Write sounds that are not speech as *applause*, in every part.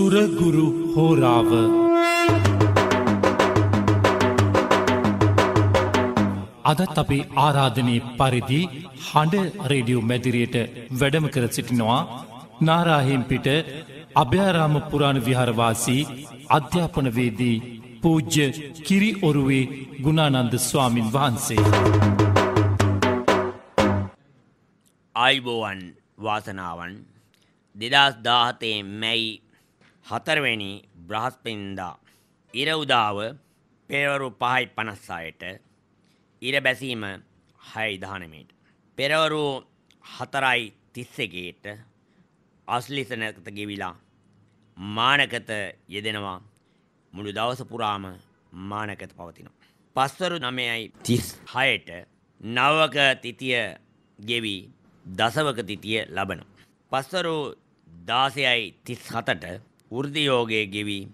සුරගුරු හෝරාව අදත් අපේ ආරාධනය පරිදි හඬ රේඩියෝ මැදිරියට වැඩම කර සිටිනවා නාරාහිම්පිට අභ්‍යාරාම පුරාණ විහාරවාසී අධ්‍යාපනවේදී පූජ්‍ය කිරි ඔරුවේ ගුණානන්ද ස්වාමින් වහන්සේ. ආයිබෝවන් වාසනාවන් දෙදස් දාහතේ මැයි හතරවැනි බ්‍රහස්පෙන්දා ඉර උදාව පෙරවරු 5යි 56ට ඉර බැසීම 6යි 19ට පෙරවරු 4යි 31ට අස්ලිසනකට ගෙවිලා මානකත යෙදෙනවා මුළු දවස පුරාම මානකත පවතිනවා පස්වරු 9යි 36ට නවක තිතිය ගෙවි දසවක තිතිය ලබනවා පස්වරු 16යි 37ට වෘද්ධියෝගය ගෙවී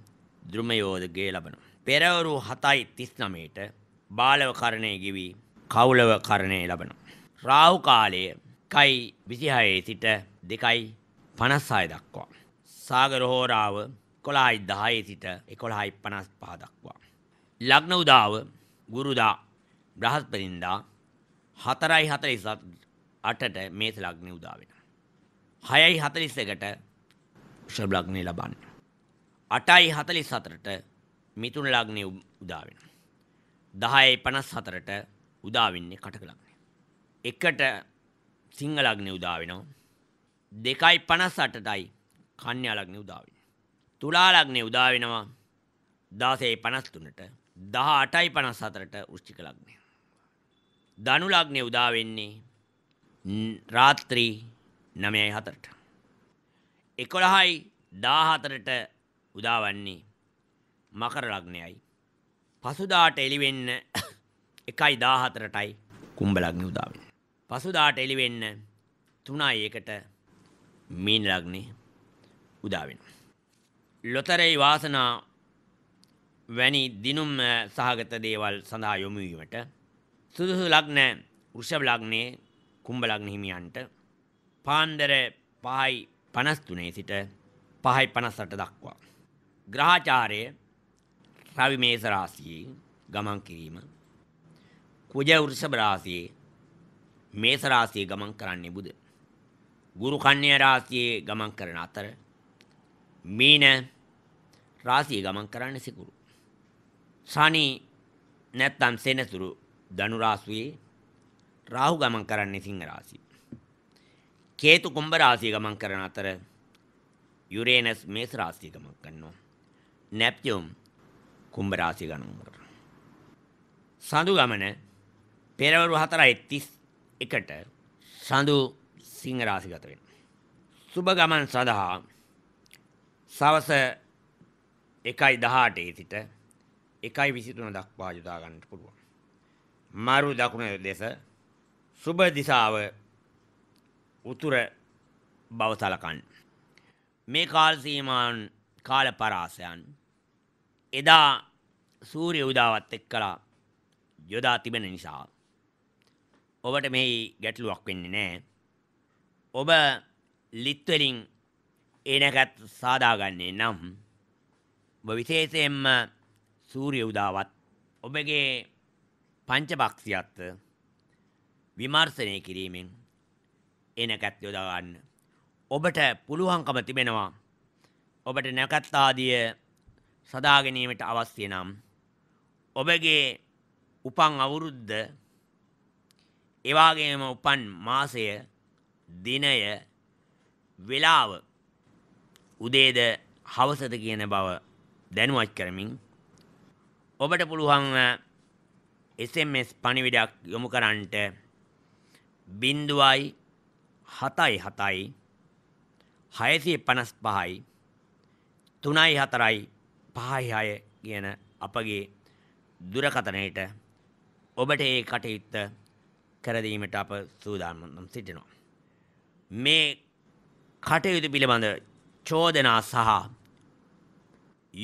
දෘමයෝදගේ ලබනවා. පෙරවරු හතයි තිස්නමයට බාලවකරණය ගෙවී කවුලව කරණය ලබනවා. රාහු කාලය කයි විසිහයේ සිට දෙකයි පනස්සාය දක්වා. සාගරහෝරාව කොලායි දහයේ සිට එකොළහයි පනස් පහ දක්වා. ලග්න උදාව ගුරුදා බ්‍රහස්පතින්දා හතරයි හතලිසත් අටට මේස ලග්න උදා වෙන. හයයි හතලිස්සකට ෂබ් ලග්නේ ලබන්න. 8:44ට මිතුන ලග්නේ උදා වෙනවා. 10:54ට උදා වෙන්නේ කටක ලග්නේ. 1ට සිංහ ලග්නේ උදා වෙනවා. 2:58ටයි කන්‍යා ලග්නේ උදා වෙන්නේ. තුලා ලග්නේ උදා වෙනවා 16:53ට 18:54ට වෘශ්චික ලග්නේ. ධනු ලග්නේ උදා වෙන්නේ රාත්‍රී 9:04ට. එකොළහයි දාහතරට උදාවන්නේ මකර ලග්නයයි. පසුදාට එළිවෙන්න *coughs* එකයි දාහතරටයි කුම්ඹ ලග්න උදාවෙන්. පසුදාට එළිවෙන්න තුනයි එකට මීන ලග්නෙ උදාවෙන. ලොතරෙයි වාසනා වැනි දිනුම් සහගත දේවල් සඳහා යොමු වීමට සුදුසු ලග්න වෘෂභ ලග්නයේ කුම්භ ලග්න හිමියන්ට පාන්දර පහයි 53 සිට 5යි 58 දක්වා. ග්‍රහචාරය රවි මේස රාශියේ ගමන් කිරීම කුජ වෘෂභ රාශියේ මේස රාශියේ ගමන් කරන්නේ බුද. ගුරු කන්‍ය රාශියේ ගමන් කරන අතර මීන රාශියේ ගමන් කරන්නේ සිකුරු. ශනි නැත්තම් සෙනසුරු ධනු රාශියේ රාහු ගමන් කරන්නේ සිංහ රාශිය. කේතු කුම්භ රාශිය ගමන් කරන අතර යුරේනස් මේස රාශිය ගමන් කරනවා. නැප්තියුම් කුම්භ රාශිය ගමන් කරනවා. සඳු ගමන පෙරවරු 4:31ට සඳු සිංහ රාශිගත වෙනවා. සුබ ගමන් සඳහා සවස 1:18 සිට 1:23 දක්වා යොදා ගන්නට පුළුවන්. මරු දකුණ දෙස සුබ දිශාව උතුර බව සලකන්න. මේ කාල සීමාන් කාල පරාසයන් එදා සූර්ය උදාවත් එක්කලා යොදා තිබෙන නිසා ඔබට මෙහි ගැටලුවක් වෙන්නේ නැහැ. ඔබ ලිත් වලින් එනකත් සාදාගන්නේ නම් ඔබ විශේෂයෙන්ම සූර්ය උදාවත් ඔබගේ පංචබක්සියත් විමර්ශනය කිරීමෙන් එනකත් යොදාගන්න. ඔබට පුළුවන්කම තිබෙනවා. ඔබට නැකත්තාදිය සදාගැනීමට අවස්්‍යය නම්. ඔබගේ උපන් අවුරුද්ධ එවාගේම උපන් මාසය දිනය වෙලාව උදේද හවසද කියන බව දැනුවත් කරමින් ඔබට පුළුවන් SMS පණිවිඩයක් යොමු කරන්නට බිඳුවයි හතයි හතයි හයසිය පනස් පහයි තුනයි හතරයි පහයි හය කියන අපගේ දුරකතනයට ඔබට ඒ කටයුත්ත කරදීමට අප සූදානම් සිටිනවා. මේ කටයුතු පිළිබඳ චෝදනා සහ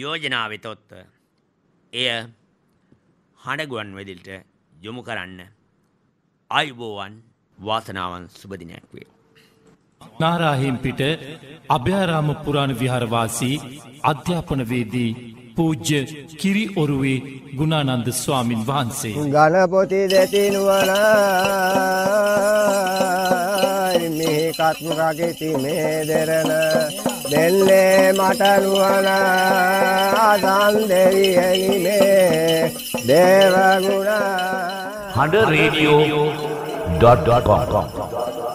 යෝජනා වෙතොත් එය හඬගුවන් වෙදිල්ට යොමු කරන්න අයිබෝවන් වාසනාවන් සුබදිනයක් වේ. නාරාහිම්පිට අභ්‍යාරාම පුරාණ විහාරවාසී අධ්‍යාපනවේදී පූජ්‍ය කිරි ඔරුවේ ගුණානන්ද ස්වාමින් වහන්සේ. ගණපොති දැතිනුවන කත්මකගෙති මේ දෙරන දෙල්ලේ මටනුවන අදන් දෙවියනිමේ දේවගුණ හඬ රේඩියෝ dot